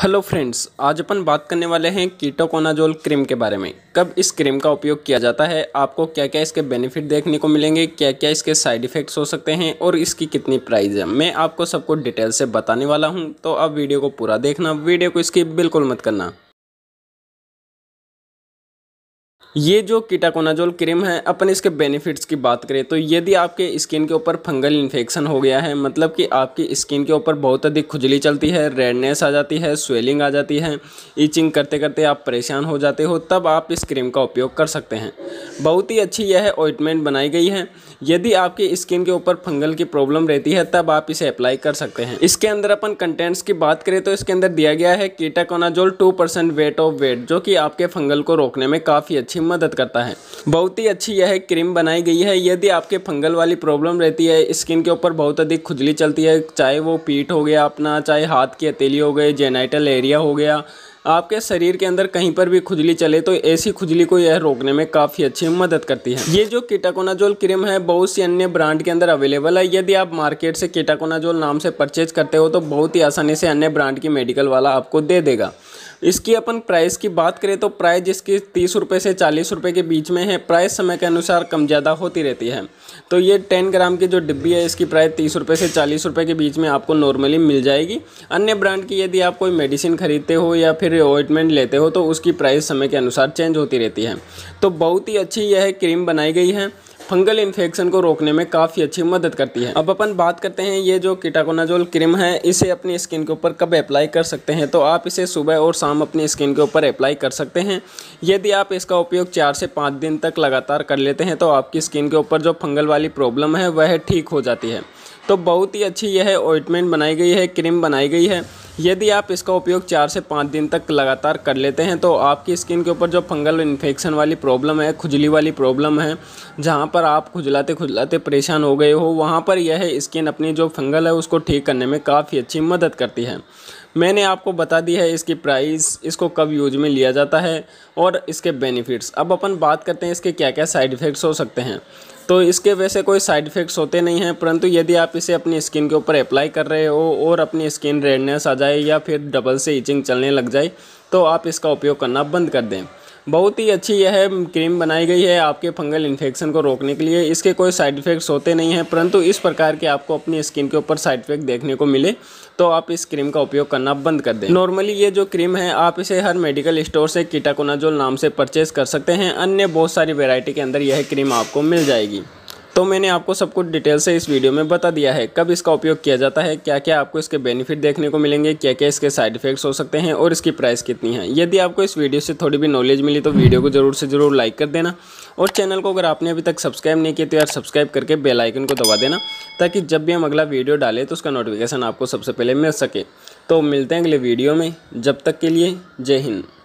hello friends आज अपन बात करने वाले हैं कीटोकोनाजोल क्रीम के बारे में कब इस क्रीम का उपयोग किया जाता है आपको क्या क्या इसके बेनिफिट देखने को मिलेंगे क्या क्या इसके साइड इफ़ेक्ट्स हो सकते हैं और इसकी कितनी प्राइस है मैं आपको सबको डिटेल से बताने वाला हूं तो अब वीडियो को पूरा देखना वीडियो को इसकी बिल्कुल मत करना ये जो कीटाकोनाजोल क्रीम है अपन इसके बेनिफिट्स की बात करें तो यदि आपके स्किन के ऊपर फंगल इन्फेक्शन हो गया है मतलब कि आपकी स्किन के ऊपर बहुत अधिक खुजली चलती है रेडनेस आ जाती है स्वेलिंग आ जाती है ईचिंग करते करते आप परेशान हो जाते हो तब आप इस क्रीम का उपयोग कर सकते हैं बहुत ही अच्छी यह ऑइंटमेंट बनाई गई है यदि आपकी स्किन के ऊपर फंगल की प्रॉब्लम रहती है तब आप इसे अप्लाई कर सकते हैं इसके अंदर अपन कंटेंट्स की बात करें तो इसके अंदर दिया गया है ketoconazole two percent weight of weight जो कि आपके फंगल को रोकने में काफ़ी अच्छी अच्छी मदद करता है बहुत ही अच्छी यह क्रीम बनाई गई है यदि आपके फंगल वाली प्रॉब्लम रहती है स्किन के ऊपर बहुत अधिक खुजली चलती है चाहे वो पीठ हो गया अपना चाहे हाथ की हथेली हो गई जेनाइटल एरिया हो गया आपके शरीर के अंदर कहीं पर भी खुजली चले तो ऐसी खुजली को यह रोकने में काफ़ी अच्छी मदद करती है ये जो कीटाकोनाजोल क्रीम है बहुत सी अन्य ब्रांड के अंदर अवेलेबल है यदि आप मार्केट से कीटाकोनाजोल नाम से परचेज करते हो तो बहुत ही आसानी से अन्य ब्रांड की मेडिकल वाला आपको दे देगा इसकी अपन प्राइस की बात करें तो प्राइस जिसकी तीस रुपये से चालीस रुपये के बीच में है प्राइस समय के अनुसार कम ज़्यादा होती रहती है तो ये टेन ग्राम की जो डिब्बी है इसकी प्राइस तीस रुपये से चालीस रुपये के बीच में आपको नॉर्मली मिल जाएगी अन्य ब्रांड की यदि आप कोई मेडिसिन खरीदते हो या फिर ऑइंटमेंट लेते हो तो उसकी प्राइस समय के अनुसार चेंज होती रहती है तो बहुत ही अच्छी यह क्रीम बनाई गई है फंगल इन्फेक्शन को रोकने में काफ़ी अच्छी मदद करती है अब अपन बात करते हैं ये जो कीटाकोनाजोल क्रीम है इसे अपनी स्किन के ऊपर कब अप्लाई कर सकते हैं तो आप इसे सुबह और शाम अपनी स्किन के ऊपर अप्लाई कर सकते हैं यदि आप इसका उपयोग चार से पाँच दिन तक लगातार कर लेते हैं तो आपकी स्किन के ऊपर जो फंगल वाली प्रॉब्लम है वह ठीक हो जाती है तो बहुत ही अच्छी यह ऑइटमेंट बनाई गई है क्रीम बनाई गई है यदि आप इसका उपयोग चार से पाँच दिन तक लगातार कर लेते हैं तो आपकी स्किन के ऊपर जो फंगल इन्फेक्शन वाली प्रॉब्लम है खुजली वाली प्रॉब्लम है जहाँ पर आप खुजलाते खुजलाते परेशान हो गए हो वहाँ पर यह स्किन अपनी जो फंगल है उसको ठीक करने में काफ़ी अच्छी मदद करती है मैंने आपको बता दी है इसकी प्राइस इसको कब यूज में लिया जाता है और इसके बेनिफिट्स अब अपन बात करते हैं इसके क्या क्या साइड इफ़ेक्ट्स हो सकते हैं तो इसके वैसे कोई साइड इफ़ेक्ट्स होते नहीं हैं परंतु यदि आप इसे अपनी स्किन के ऊपर अप्लाई कर रहे हो और अपनी स्किन रेडनेस आ जाए या फिर डबल से इचिंग चलने लग जाए तो आप इसका उपयोग करना बंद कर दें बहुत ही अच्छी यह क्रीम बनाई गई है आपके फंगल इन्फेक्शन को रोकने के लिए इसके कोई साइड इफ़ेक्ट्स होते नहीं हैं परंतु इस प्रकार के आपको अपनी स्किन के ऊपर साइड इफ़ेक्ट देखने को मिले तो आप इस क्रीम का उपयोग करना बंद कर दें नॉर्मली ये जो क्रीम है आप इसे हर मेडिकल स्टोर से कीटाकोनाजोल नाम से परचेज कर सकते हैं अन्य बहुत सारी वेरायटी के अंदर यह क्रीम आपको मिल जाएगी तो मैंने आपको सब कुछ डिटेल से इस वीडियो में बता दिया है कब इसका उपयोग किया जाता है क्या क्या आपको इसके बेनिफिट देखने को मिलेंगे क्या क्या इसके साइड इफेक्ट्स हो सकते हैं और इसकी प्राइस कितनी है यदि आपको इस वीडियो से थोड़ी भी नॉलेज मिली तो वीडियो को ज़रूर से ज़रूर लाइक कर देना और चैनल को अगर आपने अभी तक सब्सक्राइब नहीं किया तो यार सब्सक्राइब करके बेलाइकन को दबा देना ताकि जब भी हम अगला वीडियो डालें तो उसका नोटिफिकेशन आपको सबसे पहले मिल सके तो मिलते हैं अगले वीडियो में जब तक के लिए जय हिंद